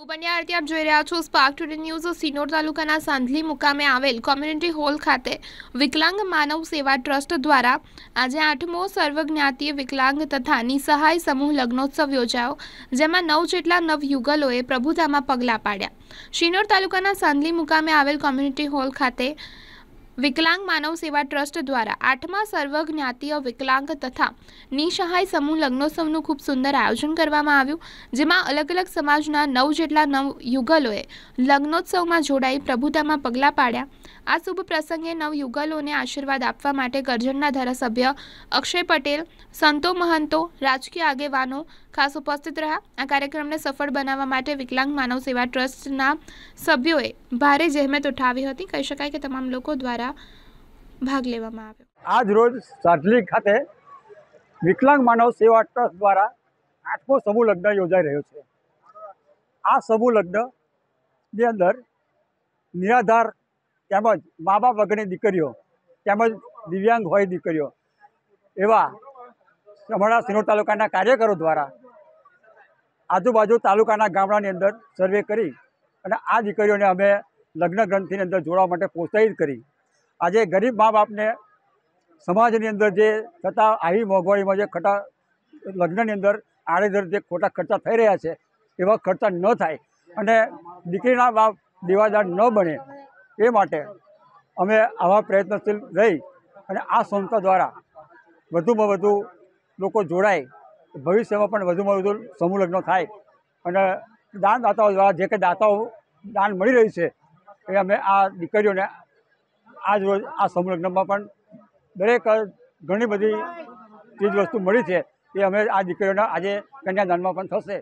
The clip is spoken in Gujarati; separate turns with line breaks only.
ઉબંડિયા આરતી આપ જોઈ રહ્યા છો સ્પાર્ક ટુડે ન્યૂઝ સિનોર તાલુકાના સાંધલી મુકામે આવેલ કોમ્યુનિટી હોલ ખાતે વિકલાંગ માનવ સેવા ટ્રસ્ટ દ્વારા આજે આઠમો સર્વજ્ઞાતીય વિકલાંગ તથા નિસહાય સમૂહ લગ્નોત્સવ યોજાયો જેમાં નવ જેટલા નવયુગલોએ પ્રભુતામાં પગલાં પાડ્યા શિનોર તાલુકાના સાંધલી મુકામે આવેલ કોમ્યુનિટી હોલ ખાતે વિકલાંગ માનવ સેવા ટ્રસ્ટ દ્વારા આઠમા સર્વજ્ઞાતીય વિકલાંગ તથા નિસહાય સમૂહ લગ્નોત્સવનું ખૂબ સુંદર આયોજન કરવામાં આવ્યું જેમાં અલગ અલગ સમાજના નવ જેટલા નવ યુગલોએ લગ્નોત્સવમાં જોડાઈ પ્રભુતામાં પગલાં પાડ્યા આ શુભ પ્રસંગે નવ યુગલોને આશીર્વાદ આપવા માટે કરજણના ધારાસભ્ય અક્ષય પટેલ સંતો મહંતો રાજકીય આગેવાનો ખાસ ઉપસ્થિત રહ્યા આ કાર્યક્રમને સફળ બનાવવા માટે વિકલાંગ માનવ સેવા ટ્રસ્ટના સભ્યોએ ભારે જહેમત ઉઠાવી હતી કહી શકાય કે તમામ લોકો દ્વારા દ્વારા ભાગ લેવામાં
આવ્યો આજ રોજ સાટલી ખાતે વિકલાંગ માનવ સેવા ટ્રસ્ટ દ્વારા આઠમો સમૂહ લગ્ન યોજાઈ રહ્યો છે આ સમૂહ લગ્નની અંદર નિરાધાર તેમજ મા બાપ વગરની દીકરીઓ તેમજ દિવ્યાંગ હોય દીકરીઓ એવા સમળા સિનોર તાલુકાના કાર્યકરો દ્વારા આજુબાજુ તાલુકાના ગામડાની અંદર સર્વે કરી અને આ દીકરીઓને અમે લગ્ન ગ્રંથિની અંદર જોડવા માટે પ્રોત્સાહિત કરી આજે ગરીબ મા બાપને સમાજની અંદર જે થતા આવી મોંઘવારીમાં જે ખટા લગ્નની અંદર આડેધર જે ખોટા ખર્ચા થઈ રહ્યા છે એવા ખર્ચા ન થાય અને દીકરીના બાપ દેવાદાર ન બને એ માટે અમે આવા પ્રયત્નશીલ રહી અને આ સંસ્થા દ્વારા વધુમાં વધુ લોકો જોડાય ભવિષ્યમાં પણ વધુમાં વધુ સમૂહ લગ્ન થાય અને દાનદાતાઓ દ્વારા જે કંઈ દાતાઓ દાન મળી રહી છે એ અમે આ દીકરીઓને આજ રોજ આ સંલગ્નમાં પણ દરેક ઘણી બધી ચીજ વસ્તુ મળી છે એ અમે આ દીકરીઓના આજે કન્યાદાનમાં પણ થશે